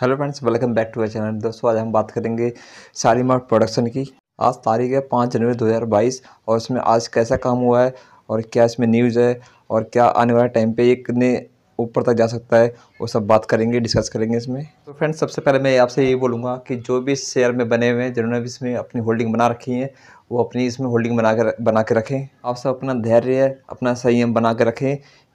hello friends welcome back to our channel दोस्तों आज हम बात करेंगे मार्ट प्रोडक्शन की आज तारीख है पाँच जनवरी 2022 और इसमें आज कैसा काम हुआ है और क्या इसमें न्यूज़ है और क्या आने वाले टाइम पे ये कितने ऊपर तक जा सकता है वो सब बात करेंगे डिस्कस करेंगे इसमें तो फ्रेंड्स सबसे पहले मैं आपसे ये बोलूँगा कि जो भी शेयर में बने हुए हैं जिन्होंने भी इसमें अपनी होल्डिंग बना रखी है वो अपनी इसमें होल्डिंग बना कर बना के रखें आप सब अपना धैर्य अपना संयम बना के रखें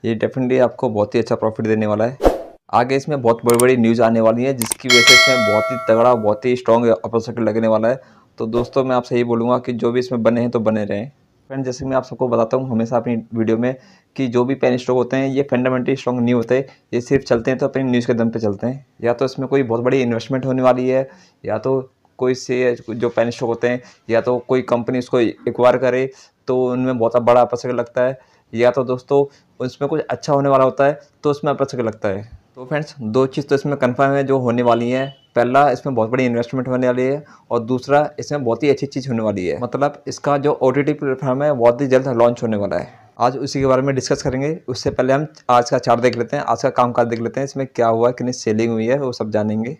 ये डेफिनेटली आपको बहुत ही अच्छा प्रॉफिट देने वाला है आगे इसमें बहुत बड़ी बड़ी न्यूज़ आने वाली है जिसकी वजह से इसमें बहुत ही तगड़ा बहुत ही स्ट्रॉन्ग अपर लगने वाला है तो दोस्तों मैं आपसे यही बोलूँगा कि जो भी इसमें बने हैं तो बने रहें फ्रेंड जैसे मैं आप सबको बताता हूँ हमेशा अपनी वीडियो में कि जो भी पेन स्ट्रोक होते हैं ये फंडामेंटली स्ट्रॉन्ग नहीं होते ये सिर्फ चलते हैं तो अपनी न्यूज़ के दम पे चलते हैं या तो इसमें कोई बहुत बड़ी इन्वेस्टमेंट होने वाली है या तो कोई से जो पेन स्ट्रोक होते हैं या तो कोई कंपनी उसको एक्वायर करे तो उनमें बहुत बड़ा अपसर लगता है या तो दोस्तों उसमें कुछ अच्छा होने वाला होता है तो उसमें अपसर लगता है तो फ्रेंड्स दो चीज़ तो इसमें कन्फर्म है जो होने वाली है पहला इसमें बहुत बड़ी इन्वेस्टमेंट होने वाली है और दूसरा इसमें बहुत ही अच्छी चीज़ होने वाली है मतलब इसका जो ओ टी प्लेटफॉर्म है बहुत ही जल्द लॉन्च होने वाला है आज उसी के बारे में डिस्कस करेंगे उससे पहले हम आज का चार्ट देख लेते हैं आज का कामकाज देख लेते हैं इसमें क्या हुआ कितनी सेलिंग हुई है वो सब जानेंगे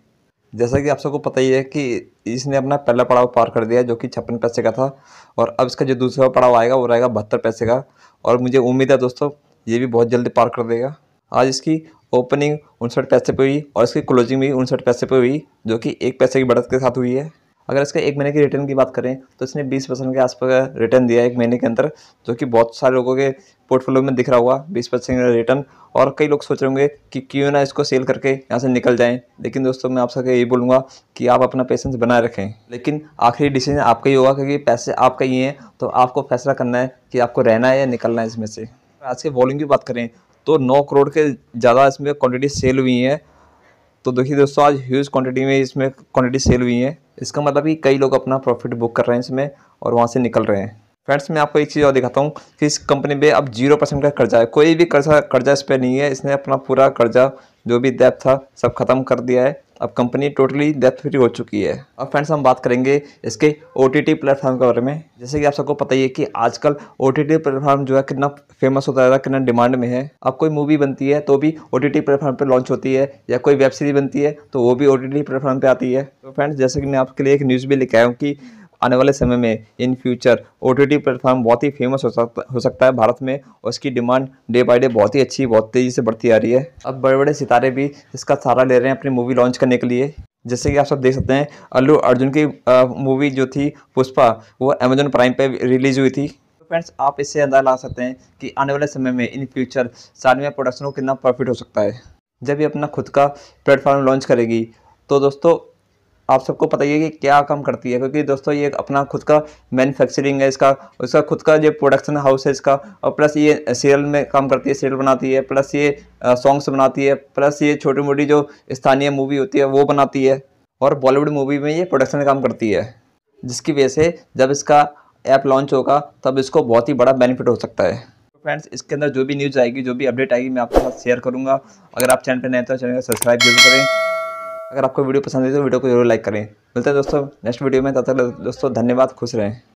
जैसा कि आप सबको पता ही है कि इसने अपना पहला पड़ाव पार कर दिया जो कि छप्पन पैसे का था और अब इसका जो दूसरा पड़ाव आएगा वो रहेगा बहत्तर पैसे का और मुझे उम्मीद है दोस्तों ये भी बहुत जल्दी पार कर देगा आज इसकी ओपनिंग उनसठ पैसे पे हुई और इसकी क्लोजिंग भी उनसठ पैसे पे हुई जो कि एक पैसे की बढ़त के साथ हुई है अगर इसके एक महीने की रिटर्न की बात करें तो इसने 20 परसेंट के आसपास का रिटर्न दिया है एक महीने के अंदर जो कि बहुत सारे लोगों के पोर्टफोलियो में दिख रहा होगा 20 परसेंट का रिटर्न और कई लोग सोच रहे होंगे कि क्यों ना इसको सेल करके यहाँ से निकल जाएं लेकिन दोस्तों मैं आप सबके यही बोलूँगा कि आप अपना पेशेंस बनाए रखें लेकिन आखिरी डिसीजन आपका ही होगा क्योंकि पैसे आपका ही हैं तो आपको फैसला करना है कि आपको रहना है या निकलना है इसमें से आज के वॉल्यूम की बात करें तो नौ करोड़ के ज़्यादा इसमें क्वांटिटी सेल हुई है तो देखिए दोस्तों आज ह्यूज क्वांटिटी में इसमें क्वांटिटी सेल हुई है इसका मतलब कि कई लोग अपना प्रॉफिट बुक कर रहे हैं इसमें और वहाँ से निकल रहे हैं फ्रेंड्स मैं आपको एक चीज़ और दिखाता हूँ कि इस कंपनी पे अब जीरो परसेंट का कर्जा है कोई भी कर्जा कर्जा इस पर नहीं है इसने अपना पूरा कर्जा जो भी डेप था सब खत्म कर दिया है अब कंपनी टोटली डेप फ्री हो चुकी है अब फ्रेंड्स हम बात करेंगे इसके ओ टी टी प्लेटफॉर्म के बारे में जैसे कि आप सबको पता ही है कि आजकल ओ टी टी प्लेटफॉर्म जो है कितना फेमस होता है कितना डिमांड में है अब कोई मूवी बनती है तो भी ओ टी टी प्लेटफॉर्म पर लॉन्च होती है या कोई वेब सीरीज बनती है तो वो भी ओ टी टी प्लेटफॉर्म पर आती है तो फ्रेंड्स जैसे कि मैं आपके लिए एक न्यूज़ भी लिखाया हूँ कि आने वाले समय में in future O T platform बहुत ही फेमस हो सकता हो सकता है भारत में और इसकी डिमांड डे बाई डे बहुत ही अच्छी बहुत तेज़ी से बढ़ती आ रही है अब बड़े बड़े सितारे भी इसका सहारा ले रहे हैं अपनी मूवी लॉन्च करने के लिए जैसे कि आप सब देख सकते हैं अल्लू अर्जुन की मूवी जो थी पुष्पा वो अमेजोन प्राइम पर रिलीज़ हुई थी फ्रेंड्स तो आप इससे अंदाजा ला सकते हैं कि आने वाले समय में इन फ्यूचर सालमिया प्रोडक्शन को कितना प्रॉफिट हो सकता है जब ये अपना खुद का प्लेटफॉर्म लॉन्च करेगी तो दोस्तों आप सबको पता ही है कि क्या काम करती है क्योंकि दोस्तों ये अपना खुद का मैन्युफैक्चरिंग है इसका उसका खुद का जो प्रोडक्शन हाउस है इसका और प्लस ये सीरियल में काम करती है सीरियल बनाती है प्लस ये सॉन्ग्स बनाती है प्लस ये छोटी मोटी जो स्थानीय मूवी होती है वो बनाती है और बॉलीवुड मूवी में ये प्रोडक्शन काम करती है जिसकी वजह से जब इसका ऐप लॉन्च होगा तब इसको बहुत ही बड़ा बेनिफिट हो सकता है फ्रेंड्स इसके अंदर जो भी न्यूज़ आएगी जो भी अपडेट आएगी मैं आपके साथ शेयर करूँगा अगर आप चैनल पर नए तो चैनल को सब्सक्राइब जरूर करें अगर आपको वीडियो पसंद आई तो वीडियो को जरूर लाइक करें मिलते हैं दोस्तों नेक्स्ट वीडियो में तब तक दोस्तों धन्यवाद खुश रहें